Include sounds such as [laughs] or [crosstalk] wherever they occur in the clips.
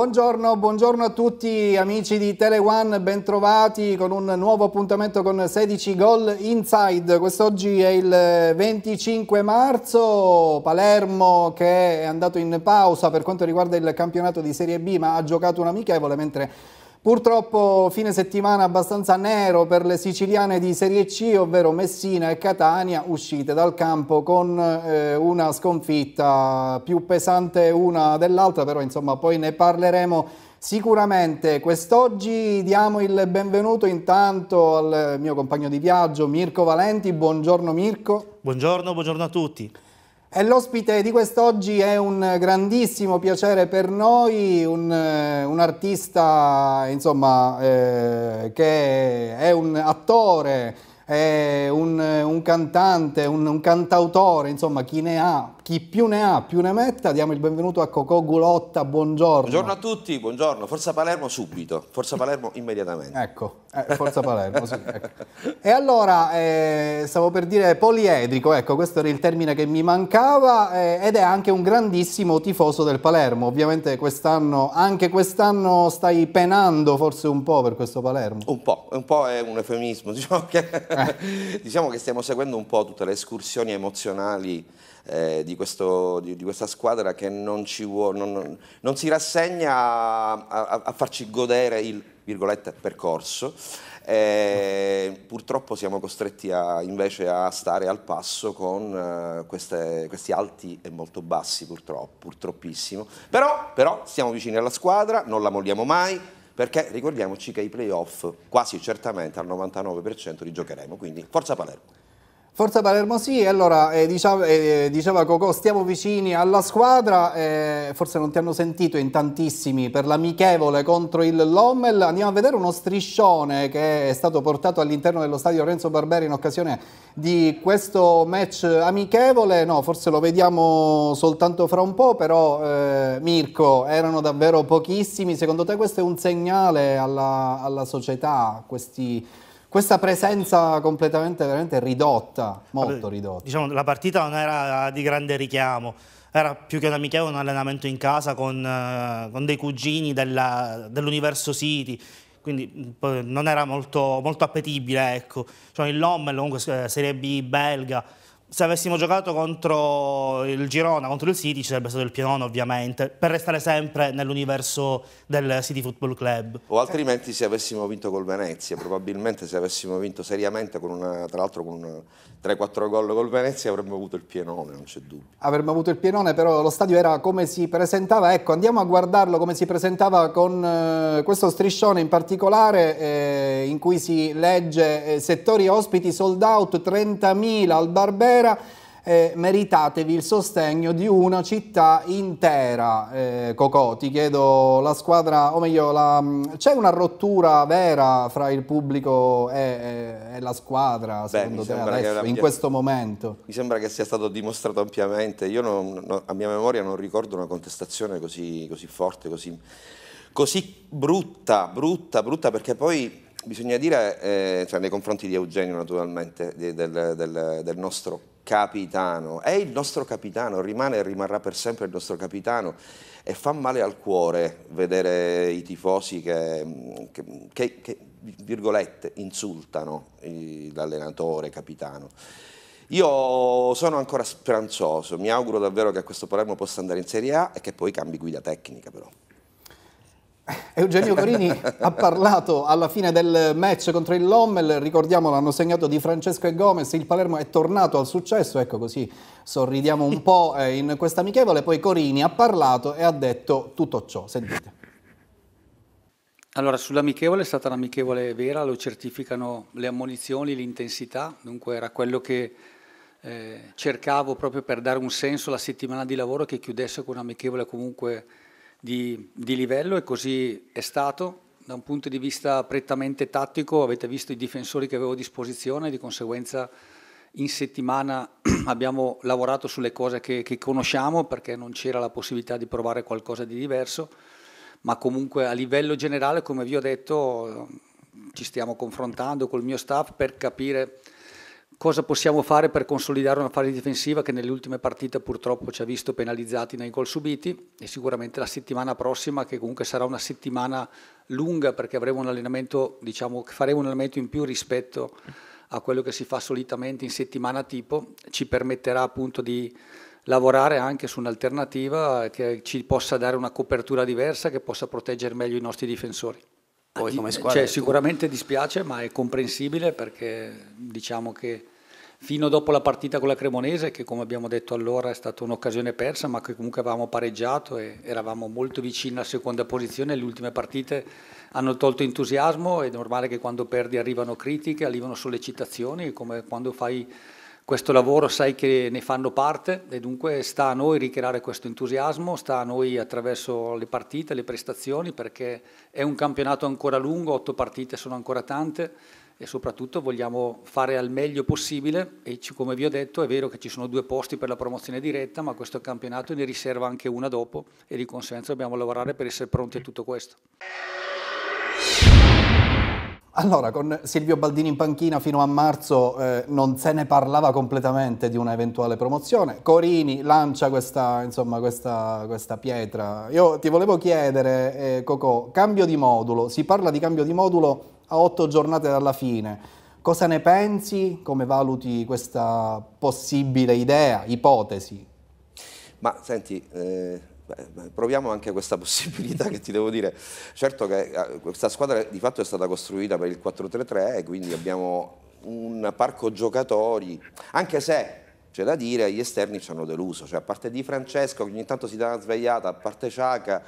Buongiorno, buongiorno, a tutti amici di Tele1, bentrovati con un nuovo appuntamento con 16 gol inside. Quest'oggi è il 25 marzo, Palermo che è andato in pausa per quanto riguarda il campionato di Serie B ma ha giocato un amichevole mentre Purtroppo fine settimana abbastanza nero per le siciliane di Serie C, ovvero Messina e Catania, uscite dal campo con eh, una sconfitta più pesante una dell'altra, però insomma poi ne parleremo sicuramente. Quest'oggi diamo il benvenuto intanto al mio compagno di viaggio Mirko Valenti, buongiorno Mirko. Buongiorno, buongiorno a tutti. E l'ospite di quest'oggi è un grandissimo piacere per noi, un, eh, un artista insomma, eh, che è un attore, è un, un cantante, un, un cantautore, insomma chi ne ha chi più ne ha più ne metta, diamo il benvenuto a Cocò Gulotta, buongiorno. Buongiorno a tutti, buongiorno. Forza Palermo subito, Forza Palermo immediatamente. Ecco, eh, Forza Palermo, sì. Ecco. E allora, eh, stavo per dire poliedrico, ecco, questo era il termine che mi mancava eh, ed è anche un grandissimo tifoso del Palermo. Ovviamente quest'anno, anche quest'anno stai penando forse un po' per questo Palermo. Un po', un po' è un eufemismo, [laughs] diciamo che, eh. diciamo che stiamo seguendo un po' tutte le escursioni emozionali eh, di, questo, di, di, questa squadra che non, vuole, non, non si rassegna a, a, a, farci godere il percorso. Eh, purtroppo siamo costretti a, invece a stare al passo con eh, queste, questi alti e molto bassi purtroppo, purtroppissimo. Però, però siamo vicini alla squadra, non la molliamo mai, perché ricordiamoci che i playoff quasi certamente al 99% li giocheremo, quindi forza Palermo. Forza Palermo sì, allora eh, diceva, eh, diceva, Cocò stiamo vicini alla squadra, eh, forse non ti hanno sentito in tantissimi per l'amichevole contro il Lommel, andiamo a vedere uno striscione che è stato portato all'interno dello stadio Renzo Barberi in occasione di questo match amichevole, no forse lo vediamo soltanto fra un po', però eh, Mirko erano davvero pochissimi, secondo te questo è un segnale alla, alla società, questi questa presenza completamente veramente ridotta, molto Vabbè, ridotta. Diciamo, la partita non era eh, di grande richiamo, era più che un amichevole un allenamento in casa con, eh, con dei cugini dell'universo dell City, quindi mm, non era molto, molto appetibile. Ecco. Cioè, il Lommel, comunque eh, Serie B belga, se avessimo giocato contro il Girona, contro il City, ci sarebbe stato il pianone ovviamente, per restare sempre nell'universo del City Football Club. O altrimenti se avessimo vinto col Venezia, probabilmente se avessimo vinto seriamente, una, tra l'altro con 3-4 gol col Venezia, avremmo avuto il pienone, non c'è dubbio. Avremmo avuto il pienone, però lo stadio era come si presentava, ecco andiamo a guardarlo come si presentava con eh, questo striscione in particolare eh, in cui si legge eh, settori ospiti sold out 30.000 al Barbero, sera eh, meritatevi il sostegno di una città intera. Eh, Cocò, ti chiedo la squadra, o meglio, mm, c'è una rottura vera fra il pubblico e, e, e la squadra, secondo Beh, te, adesso, ampia... in questo momento? Mi sembra che sia stato dimostrato ampiamente. Io non, non, a mia memoria non ricordo una contestazione così, così forte, così, così brutta, brutta, brutta, perché poi... Bisogna dire, eh, cioè nei confronti di Eugenio naturalmente, di, del, del, del nostro capitano, è il nostro capitano, rimane e rimarrà per sempre il nostro capitano e fa male al cuore vedere i tifosi che, che, che, che virgolette, insultano l'allenatore capitano. Io sono ancora speranzoso, mi auguro davvero che questo Palermo possa andare in Serie A e che poi cambi guida tecnica però. Eugenio Corini ha parlato alla fine del match contro il Lommel, ricordiamo l'hanno segnato di Francesco e Gomez, il Palermo è tornato al successo, ecco così sorridiamo un po' eh, in questa amichevole, poi Corini ha parlato e ha detto tutto ciò, sentite. Allora, sull'amichevole è stata un'amichevole vera, lo certificano le ammonizioni, l'intensità, dunque era quello che eh, cercavo proprio per dare un senso alla settimana di lavoro che chiudesse con un'amichevole comunque di, di livello e così è stato. Da un punto di vista prettamente tattico avete visto i difensori che avevo a disposizione, di conseguenza in settimana [clears throat] abbiamo lavorato sulle cose che, che conosciamo perché non c'era la possibilità di provare qualcosa di diverso, ma comunque a livello generale, come vi ho detto, ci stiamo confrontando col mio staff per capire cosa possiamo fare per consolidare una fase difensiva che nelle ultime partite purtroppo ci ha visto penalizzati nei gol subiti e sicuramente la settimana prossima che comunque sarà una settimana lunga perché avremo un allenamento, diciamo, faremo un allenamento in più rispetto a quello che si fa solitamente in settimana tipo, ci permetterà appunto di lavorare anche su un'alternativa che ci possa dare una copertura diversa, che possa proteggere meglio i nostri difensori. Poi come squadra... Cioè, sicuramente dispiace, ma è comprensibile perché diciamo che fino dopo la partita con la Cremonese, che come abbiamo detto allora è stata un'occasione persa, ma che comunque avevamo pareggiato e eravamo molto vicini alla seconda posizione, le ultime partite hanno tolto entusiasmo, è normale che quando perdi arrivano critiche, arrivano sollecitazioni, come quando fai questo lavoro sai che ne fanno parte e dunque sta a noi ricreare questo entusiasmo, sta a noi attraverso le partite, le prestazioni, perché è un campionato ancora lungo, otto partite sono ancora tante e soprattutto vogliamo fare al meglio possibile e come vi ho detto è vero che ci sono due posti per la promozione diretta ma questo campionato ne riserva anche una dopo e di conseguenza dobbiamo lavorare per essere pronti a tutto questo. Allora, con Silvio Baldini in panchina fino a marzo eh, non se ne parlava completamente di una eventuale promozione. Corini lancia questa, insomma, questa, questa pietra. Io ti volevo chiedere, eh, Cocò, cambio di modulo. Si parla di cambio di modulo a otto giornate dalla fine. Cosa ne pensi? Come valuti questa possibile idea, ipotesi? Ma senti, eh, proviamo anche questa [laughs] possibilità che ti devo dire. Certo che eh, questa squadra di fatto è stata costruita per il 4-3-3 quindi abbiamo un parco giocatori, anche se c'è da dire gli esterni ci hanno deluso, cioè, a parte Di Francesco che ogni tanto si dà una svegliata, a parte Ciaca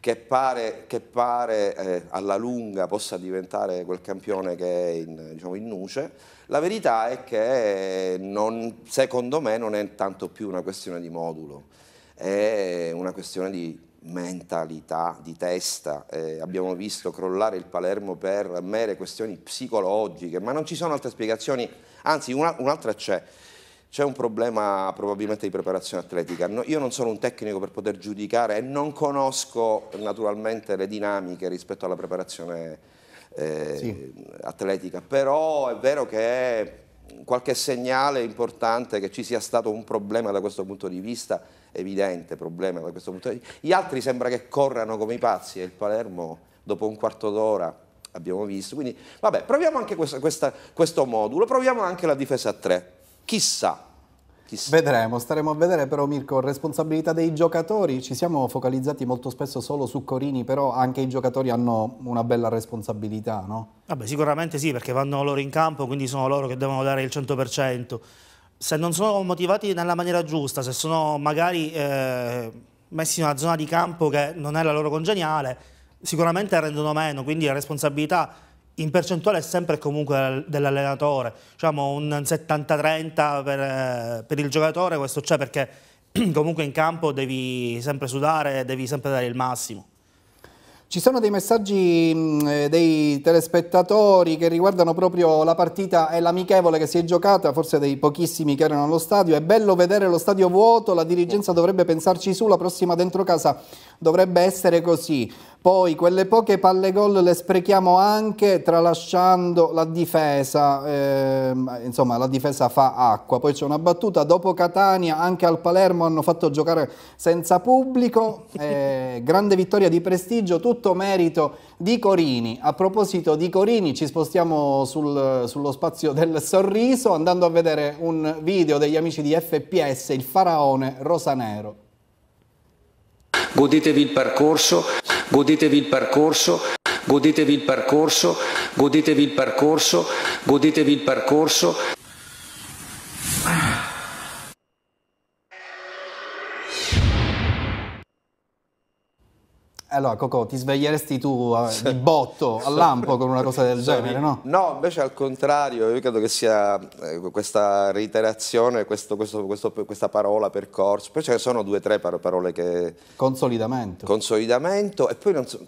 che pare, che pare eh, alla lunga possa diventare quel campione che è in, diciamo, in nuce, la verità è che non, secondo me non è tanto più una questione di modulo è una questione di mentalità, di testa. Eh, abbiamo visto crollare il Palermo per mere questioni psicologiche, ma non ci sono altre spiegazioni, anzi una, un'altra c'è. C'è un problema probabilmente di preparazione atletica. No, io non sono un tecnico per poter giudicare e non conosco naturalmente le dinamiche rispetto alla preparazione eh, sì. atletica, però è vero che è qualche segnale importante che ci sia stato un problema da questo punto di vista evidente problema da questo punto di vista. Gli altri sembra che corrano come i pazzi e il Palermo dopo un quarto d'ora abbiamo visto. Quindi vabbè, proviamo anche questa, questa, questo modulo, proviamo anche la difesa a tre. Chissà, Chissà. Vedremo, staremo a vedere però Mirko, responsabilità dei giocatori, ci siamo focalizzati molto spesso solo su Corini, però anche i giocatori hanno una bella responsabilità, no? Vabbè, sicuramente sì, perché vanno loro in campo, quindi sono loro che devono dare il 100% se non sono motivati nella maniera giusta, se sono magari eh, messi in una zona di campo che non è la loro congeniale, sicuramente rendono meno, quindi la responsabilità in percentuale è sempre comunque dell'allenatore, diciamo un 70-30 per, eh, per, il giocatore, questo c'è perché [clears throat] comunque in campo devi sempre sudare, devi sempre dare il massimo. Ci sono dei messaggi mm, eh, dei telespettatori che riguardano proprio la partita e l'amichevole che si è giocata, forse dei pochissimi che erano allo stadio. È bello vedere lo stadio vuoto, la dirigenza dovrebbe pensarci su, la prossima dentro casa dovrebbe essere così. Poi quelle poche palle gol le sprechiamo anche tralasciando la difesa, eh, insomma la difesa fa acqua. Poi c'è una battuta, dopo Catania anche al Palermo hanno fatto giocare senza pubblico, [laughs] eh, grande vittoria di prestigio, Tutto tutto merito di Corini. A proposito di Corini ci spostiamo sul, sullo spazio del sorriso andando a vedere un video degli amici di FPS, il faraone Rosanero. Godetevi il percorso, godetevi il percorso, godetevi il percorso, godetevi il percorso, godetevi il percorso Eh, allora, Cocò, ti sveglieresti tu eh, [laughs] di botto al lampo con una cosa del genere, no? No, invece al contrario, io credo che sia eh, questa reiterazione, questo, questo, questo, questa parola percorso, poi ce ne sono due o tre parole che... Consolidamento. Consolidamento, e poi non so,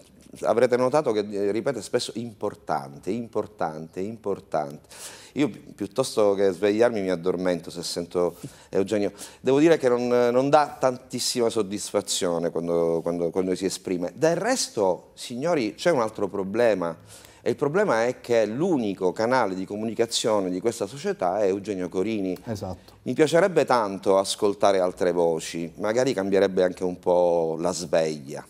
avrete notato che eh, ripete spesso importante, importante, importante. Io piuttosto che svegliarmi mi addormento se sento Eugenio. Devo dire che non, non dà tantissima soddisfazione quando, quando, quando si esprime. Del resto, signori, c'è un altro problema. E il problema è che l'unico canale di comunicazione di questa società è Eugenio Corini. Esatto. Mi piacerebbe tanto ascoltare altre voci, magari cambierebbe anche un po' la sveglia.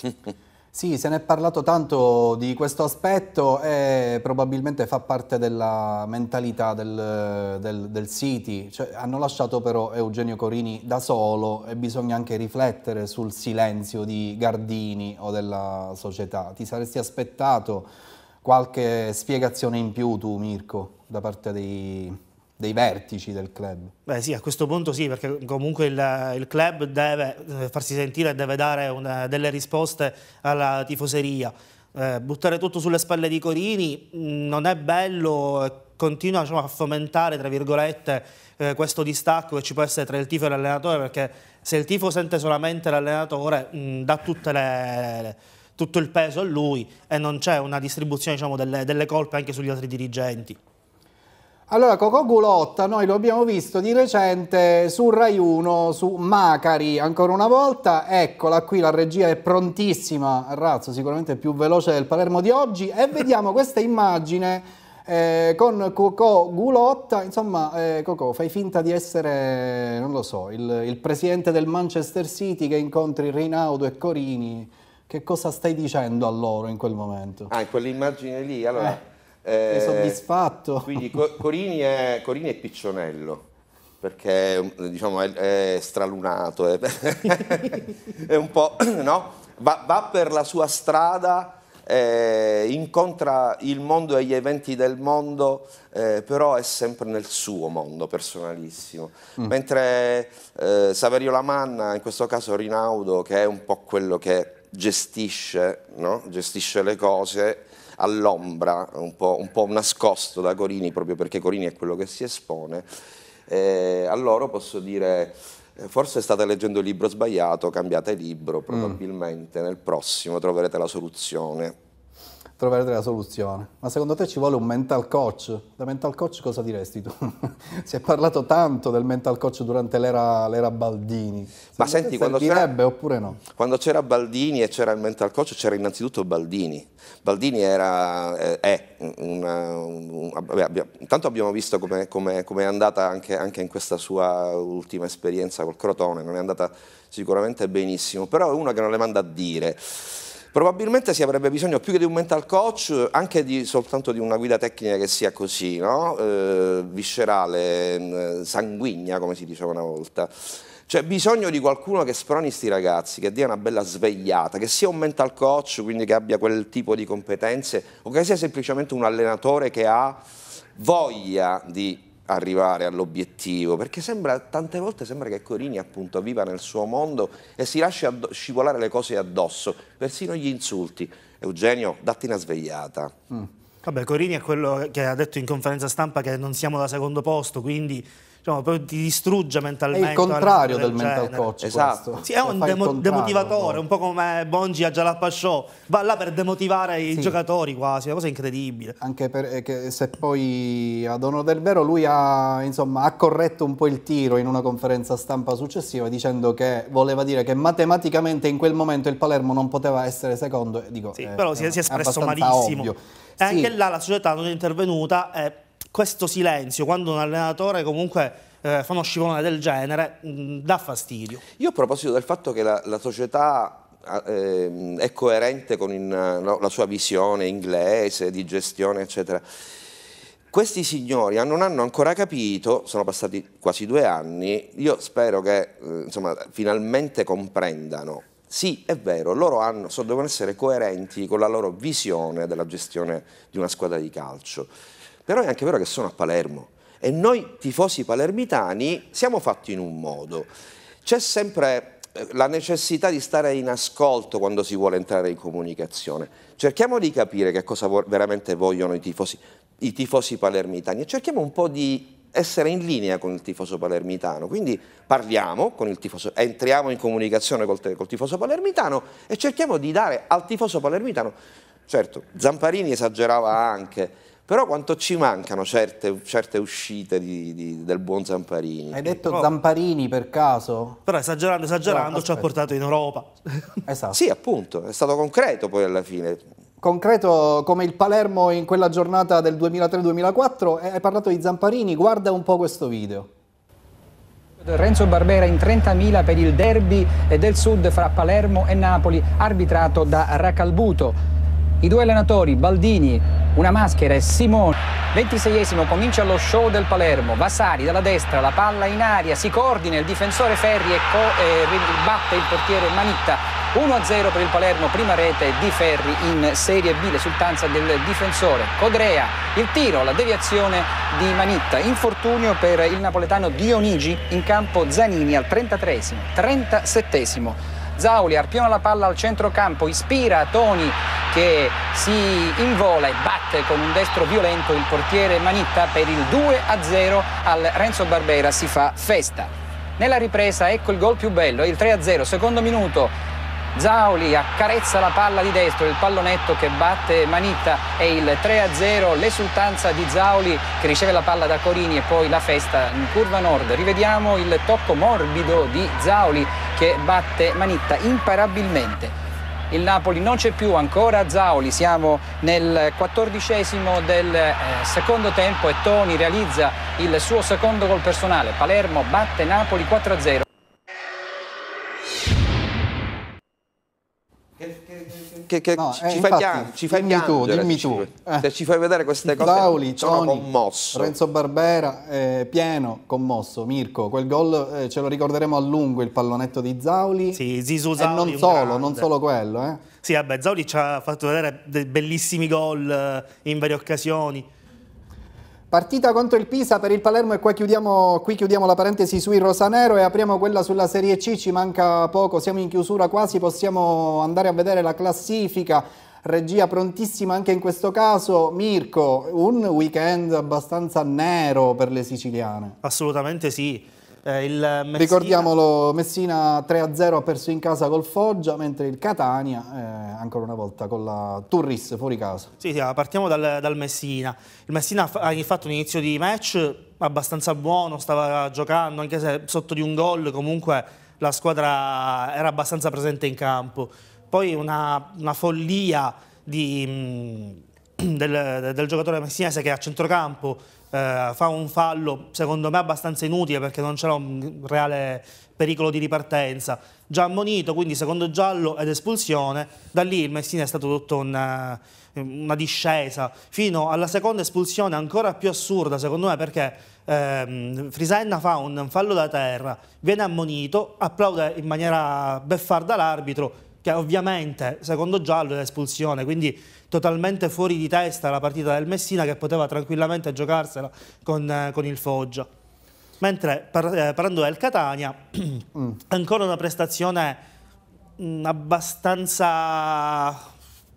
[laughs] Sì, se ne è parlato tanto di questo aspetto e probabilmente fa parte della mentalità del, del, del City. Cioè, hanno lasciato però Eugenio Corini da solo e bisogna anche riflettere sul silenzio di Gardini o della società. Ti saresti aspettato qualche spiegazione in più tu, Mirko, da parte dei, dei vertici del club. Beh sì, a questo punto sì, perché comunque il, il club deve eh, farsi sentire, e deve dare una, delle risposte alla tifoseria. Eh, buttare tutto sulle spalle di Corini mm, non è bello, eh, continua diciamo, a fomentare, tra virgolette, eh, questo distacco che ci può essere tra il tifo e l'allenatore, perché se il tifo sente solamente l'allenatore mm, dà tutte le, le tutto il peso a lui e non c'è una distribuzione diciamo, delle, delle colpe anche sugli altri dirigenti. Allora, Cocò Gulotta noi lo abbiamo visto di recente su Rai 1, su Macari, ancora una volta, eccola qui, la regia è prontissima, Razzo sicuramente più veloce del Palermo di oggi, e vediamo questa immagine eh, con Cocò Gulotta, insomma, eh, Cocò, fai finta di essere, non lo so, il, il presidente del Manchester City che incontri Reinaudo e Corini, che cosa stai dicendo a loro in quel momento? Ah, in quell'immagine lì, allora... Eh. Eh, soddisfatto. Quindi Corini è, Corini è piccionello perché diciamo, è, è, stralunato, è, eh. [laughs] è un po', [clears throat] no? va, va, per la sua strada, eh, incontra il mondo e gli eventi del mondo, eh, però è sempre nel suo mondo personalissimo. Mm. Mentre eh, Saverio Lamanna, in questo caso Rinaudo, che è un po' quello che gestisce, no? gestisce le cose, all'ombra, un, un po', nascosto da Corini, proprio perché Corini è quello che si espone, eh, a loro posso dire eh, forse state leggendo il libro sbagliato, cambiate libro, mm. probabilmente mm. nel prossimo troverete la soluzione trovare della soluzione. Ma secondo te ci vuole un mental coach? Da mental coach cosa diresti tu? [laughs] si è parlato tanto del mental coach durante l'era, l'era Baldini. Secondo Ma senti, quando c'era, oppure no? Quando c'era Baldini e c'era il mental coach c'era innanzitutto Baldini. Baldini era, eh, è una, un, vabbè, abbiamo, intanto abbiamo visto come, come, come è andata anche, anche in questa sua ultima esperienza col Crotone, non è andata sicuramente benissimo, però è uno che non le manda a dire. Probabilmente si avrebbe bisogno più che di un mental coach anche di, soltanto di una guida tecnica che sia così, no? eh, viscerale, sanguigna come si diceva una volta. C'è cioè, bisogno di qualcuno che sproni sti ragazzi, che dia una bella svegliata, che sia un mental coach, quindi che abbia quel tipo di competenze, o che sia semplicemente un allenatore che ha voglia di arrivare all'obiettivo, perché sembra, tante volte sembra che Corini appunto viva nel suo mondo e si lascia scivolare le cose addosso, persino gli insulti. Eugenio, datti una svegliata. Mm. Vabbè, Corini è quello che ha detto in conferenza stampa che non siamo da secondo posto, quindi diciamo, ti distrugge mentalmente. È il contrario del, del mental coach. Esatto. Sì, è un demo demotivatore, un po' come Bongi a Jalapa Show. Va là per demotivare i giocatori quasi, una cosa incredibile. Anche perché eh, se poi ad onore del vero lui ha, insomma, ha corretto un po' il tiro in una conferenza stampa successiva dicendo che voleva dire che matematicamente in quel momento il Palermo non poteva essere secondo. Dico, sì, è, eh, però si è, si è espresso malissimo. Ovvio. E anche là la società non è intervenuta e questo silenzio quando un allenatore comunque eh, fa uno scivolone del genere mh, mm, dà fastidio. Io a proposito del fatto che la, la società eh, è coerente con in, no, la sua visione inglese di gestione eccetera, questi signori non hanno ancora capito, sono passati quasi due anni, io spero che eh, insomma, finalmente comprendano sì, è vero, loro hanno, so, devono essere coerenti con la loro visione della gestione di una squadra di calcio però è anche vero che sono a Palermo e noi tifosi palermitani siamo fatti in un modo. C'è sempre eh, la necessità di stare in ascolto quando si vuole entrare in comunicazione. Cerchiamo di capire che cosa vo veramente vogliono i tifosi, i tifosi palermitani e cerchiamo un po' di essere in linea con il tifoso palermitano, quindi parliamo con il tifoso, entriamo in comunicazione col, col tifoso palermitano e cerchiamo di dare al tifoso palermitano, certo Zamparini esagerava anche, però quanto ci mancano certe, certe uscite di, di, del buon Zamparini. Hai detto però, Zamparini per caso? Però esagerando, esagerando, no, ci ha portato in Europa. [laughs] Esatto. sì, appunto, è stato concreto poi alla fine. Concreto come il Palermo in quella giornata del 2003-2004, eh, hai parlato di Zamparini, guarda un po' questo video. Renzo Barbera in 30.000 per il derby eh, del sud fra Palermo e Napoli, arbitrato da Racalbuto i due allenatori Baldini, una maschera e Simone. 26esimo comincia lo show del Palermo, Vasari dalla destra, la palla in aria, si coordina il difensore Ferri e, e batte il portiere Manitta. 1-0 per il Palermo, prima rete di Ferri in Serie B, l'esultanza del difensore. Codrea, il tiro, la deviazione di Manitta. Infortunio per il napoletano Dionigi in campo Zanini al 33esimo, 37esimo. Zauli arpiona la palla al centrocampo, ispira Toni che si invola e batte con un destro violento il portiere Manitta per il 2-0 a al Renzo Barbera si fa festa. Nella ripresa ecco il gol più bello, il 3-0, a secondo minuto Zauli accarezza la palla di destro, il pallonetto che batte Manitta e il 3-0, a l'esultanza di Zauli che riceve la palla da Corini e poi la festa in curva nord. Rivediamo il tocco morbido di Zauli che batte Manitta imparabilmente il Napoli non c'è più ancora Zaoli, siamo nel quattordicesimo del eh, secondo tempo e Toni realizza il suo secondo gol personale, Palermo batte Napoli 4-0. che, che no, ci, eh, ci, infatti, fai pian- ci, fai piangere. Tu, dimmi ci, tu. Eh. ci fai vedere queste cose, Lauli, sono Tony, commosso. Renzo Barbera, eh, pieno, commosso. Mirko, quel gol eh, ce lo ricorderemo a lungo, il pallonetto di Zauli. Sì, Zizu Zauli. E non solo, grande. non solo quello. Eh. Sì, vabbè, Zauli ci ha fatto vedere dei bellissimi gol eh, in varie occasioni. Partita contro il Pisa per il Palermo e qua chiudiamo, qui chiudiamo la parentesi sui Rosanero e apriamo quella sulla Serie C, ci manca poco, siamo in chiusura quasi, possiamo andare a vedere la classifica, regia prontissima anche in questo caso. Mirko, un weekend abbastanza nero per le siciliane. Assolutamente sì. Eh, Messina... Ricordiamolo, Messina 3-0 ha perso in casa col Foggia, mentre il Catania, eh, ancora una volta, con la Turris fuori casa. Sì, sì partiamo dal, dal, Messina. Il Messina ha fatto un inizio di match abbastanza buono, stava giocando, anche se sotto di un gol, comunque la squadra era abbastanza presente in campo. Poi una, una follia di, mm, del, del, giocatore messinese che è a centrocampo eh, fa un fallo secondo me abbastanza inutile perché non c'era un reale pericolo di ripartenza, già ammonito, quindi secondo giallo ed espulsione, da lì il Messina è stato tutto un eh, una discesa fino alla seconda espulsione ancora più assurda secondo me perché ehm, Frisenna fa un fallo da terra, viene ammonito, applaude in maniera beffarda l'arbitro che ovviamente, secondo giallo, è l'espulsione, quindi totalmente fuori di testa la partita del Messina che poteva tranquillamente giocarsela con, eh, con il Foggia. Mentre par eh, parlando del Catania, [clears throat] mm. ancora una prestazione mh, mm, abbastanza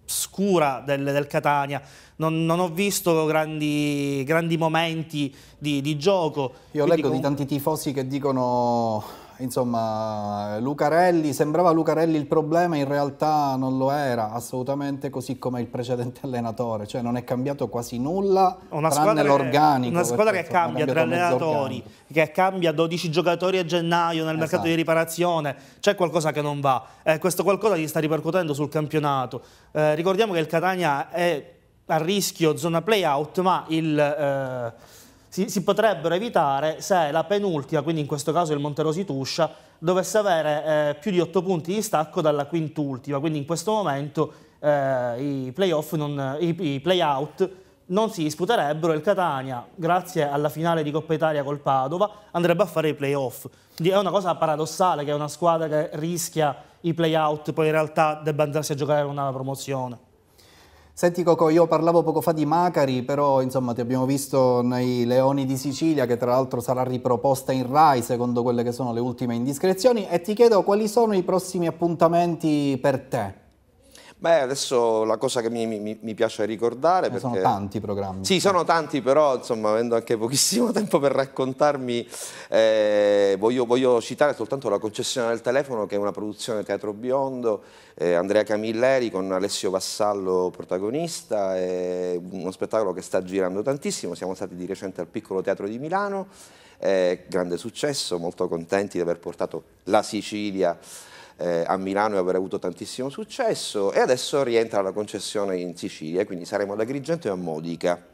scura del, del Catania. Non, non, ho visto grandi, grandi momenti di, di gioco. Io Quindi leggo di tanti tifosi che dicono insomma, Lucarelli, sembrava Lucarelli il problema, in realtà non lo era assolutamente così come il precedente [laughs] allenatore, cioè non è cambiato quasi nulla una tranne l'organico. Una squadra perché, che cambia tra allenatori, che cambia 12 giocatori a gennaio nel esatto. mercato di esatto. riparazione, c'è qualcosa che non va, eh, questo qualcosa gli sta ripercuotendo sul campionato. Eh, ricordiamo che il Catania è a rischio zona play out, ma il... Eh, si, si, potrebbero evitare se la penultima, quindi in questo caso il Monterosi Tuscia, dovesse avere eh, più di 8 punti di stacco dalla quintultima, quindi in questo momento eh, i play-out non, i, i play non si disputerebbero e il Catania, grazie alla finale di Coppa Italia col Padova, andrebbe a fare i play-off. Quindi è una cosa paradossale che una squadra che rischia i play-out poi in realtà debba andarsi a giocare una promozione. Senti Coco, io parlavo poco fa di Macari, però insomma ti abbiamo visto nei Leoni di Sicilia, che tra l'altro sarà riproposta in Rai secondo quelle che sono le ultime indiscrezioni, e ti chiedo quali sono i prossimi appuntamenti per te? Beh, adesso la cosa che mi, mi, mi piace ricordare... Eh, perché... Sono tanti i programmi. Sì, sono tanti, però insomma, avendo anche pochissimo [laughs] tempo per raccontarmi, eh, voglio, voglio, citare soltanto La concessione del telefono, che è una produzione Teatro Biondo, eh, Andrea Camilleri con Alessio Vassallo protagonista, è uno spettacolo che sta girando tantissimo, siamo stati di recente al Piccolo Teatro di Milano, eh, grande successo, molto contenti di aver portato la Sicilia eh, a Milano e aver avuto tantissimo successo e adesso rientra la concessione in Sicilia, quindi saremo ad Agrigento e a Modica.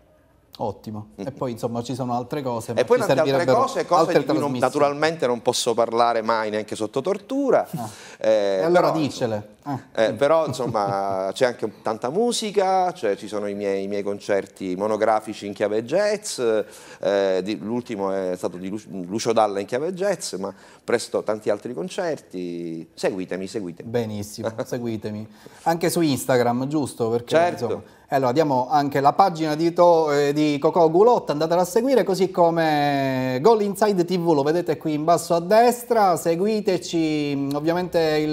Ottimo. E mm-hmm. poi insomma ci sono altre cose. E poi tante altre cose, cose altre di cui non, naturalmente non posso parlare mai neanche sotto tortura. Ah. Eh, e allora però, dicele. Ah. Eh, però insomma [laughs] c'è anche tanta musica, cioè, ci sono i miei, i miei, concerti monografici in chiave jazz, eh, l'ultimo è stato di Lucio Dalla in chiave jazz, ma presto tanti altri concerti, seguitemi, seguitemi. Benissimo, [laughs] seguitemi. Anche su Instagram, giusto? Perché, certo. Insomma, eh, allora diamo anche la pagina di, to, eh, di Cocò Gulotta, andatela a seguire, così come Goal Inside TV, lo vedete qui in basso a destra, seguiteci, ovviamente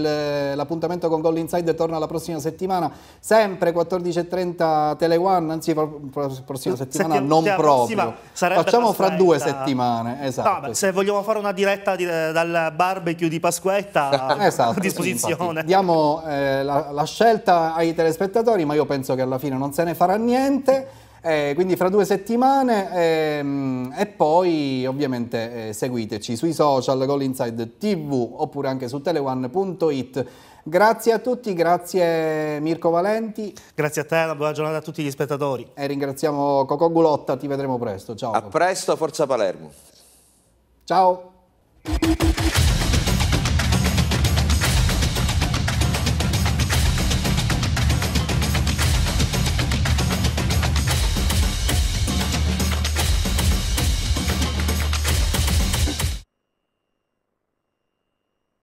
l'appuntamento con con Gol Inside torna la prossima settimana, sempre 14.30 Tele One, anzi prossima settimana Settim non cioè, proprio. Facciamo fra due settimane, esatto. No, se vogliamo fare una diretta di, dal barbecue di Pasquetta [laughs] esatto, a disposizione. Sì, diamo eh, la, la scelta ai telespettatori, ma io penso che alla fine non se ne farà niente. Eh, quindi fra due settimane ehm, e poi ovviamente eh, seguiteci sui social Gol Inside TV oppure anche su teleone.it Grazie a tutti, grazie Mirko Valenti. Grazie a te, una buona giornata a tutti gli spettatori. E ringraziamo Cocò Gulotta, ti vedremo presto. Ciao. A presto, Forza Palermo. Ciao.